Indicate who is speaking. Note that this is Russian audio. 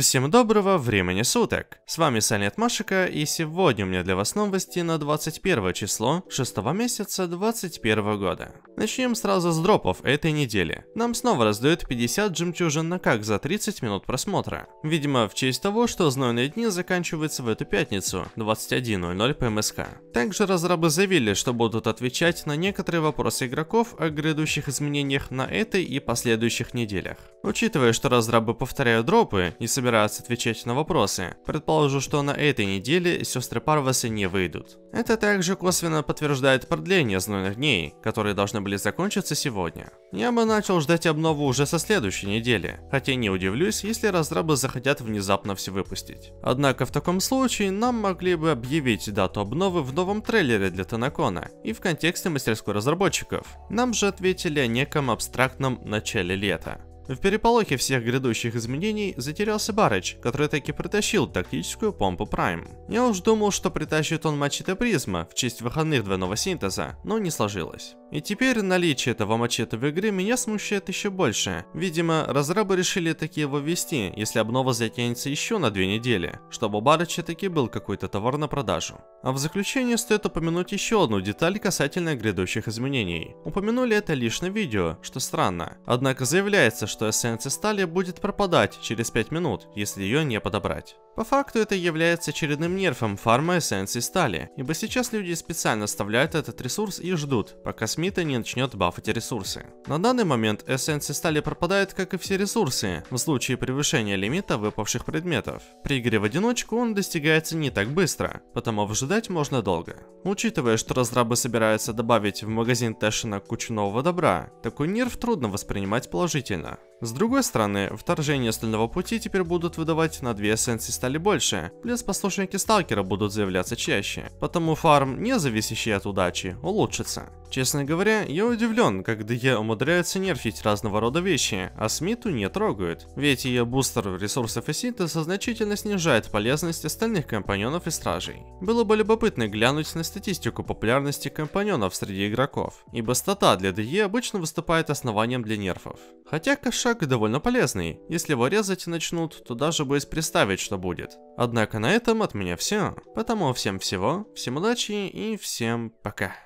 Speaker 1: Всем доброго времени суток! С вами Саня Машика, и сегодня у меня для вас новости на 21 число 6 месяца 2021 года. Начнем сразу с дропов этой недели. Нам снова раздают 50 жемчужин на как за 30 минут просмотра. Видимо, в честь того, что знойные дни заканчиваются в эту пятницу, 21.00 по МСК. Также разрабы заявили, что будут отвечать на некоторые вопросы игроков о грядущих изменениях на этой и последующих неделях. Учитывая, что разрабы повторяют дропы, и собираются отвечать на вопросы. Предположу, что на этой неделе сестры Парваса не выйдут. Это также косвенно подтверждает продление знойных дней, которые должны были закончиться сегодня. Я бы начал ждать обнову уже со следующей недели, хотя не удивлюсь, если разрабы захотят внезапно все выпустить. Однако в таком случае нам могли бы объявить дату обновы в новом трейлере для Танакона и в контексте мастерской разработчиков. Нам же ответили о неком абстрактном начале лета. В переполохе всех грядущих изменений затерялся Барыч, который таки притащил тактическую помпу Прайм. Я уж думал, что притащит он мачете Призма в честь выходных двойного синтеза, но не сложилось. И теперь наличие этого мачете в игре меня смущает еще больше. Видимо, разрабы решили таки его ввести, если обнова затянется еще на две недели, чтобы у Барыча таки был какой-то товар на продажу. А в заключение стоит упомянуть еще одну деталь касательно грядущих изменений. Упомянули это лишь на видео, что странно. Однако заявляется, что что эссенция стали будет пропадать через 5 минут, если ее не подобрать. По факту это является очередным нерфом фарма эссенции стали, ибо сейчас люди специально оставляют этот ресурс и ждут, пока Смита не начнет бафать ресурсы. На данный момент эссенции стали пропадают, как и все ресурсы, в случае превышения лимита выпавших предметов. При игре в одиночку он достигается не так быстро, потому выжидать можно долго. Учитывая, что разрабы собираются добавить в магазин Тэшина кучу нового добра, такой нерв трудно воспринимать положительно. С другой стороны, вторжение Стального Пути теперь будут выдавать на две эссенции стали больше, плюс послушники Сталкера будут заявляться чаще, потому фарм, не зависящий от удачи, улучшится. Честно говоря, я удивлен, как ДЕ умудряется нерфить разного рода вещи, а Смиту не трогают, ведь ее бустер ресурсов и синтеза значительно снижает полезность остальных компаньонов и стражей. Было бы любопытно глянуть на статистику популярности компаньонов среди игроков, ибо стата для ДЕ обычно выступает основанием для нерфов. Хотя Каша шаг довольно полезный. Если его резать начнут, то даже боюсь представить, что будет. Однако на этом от меня все. Поэтому всем всего, всем удачи и всем пока.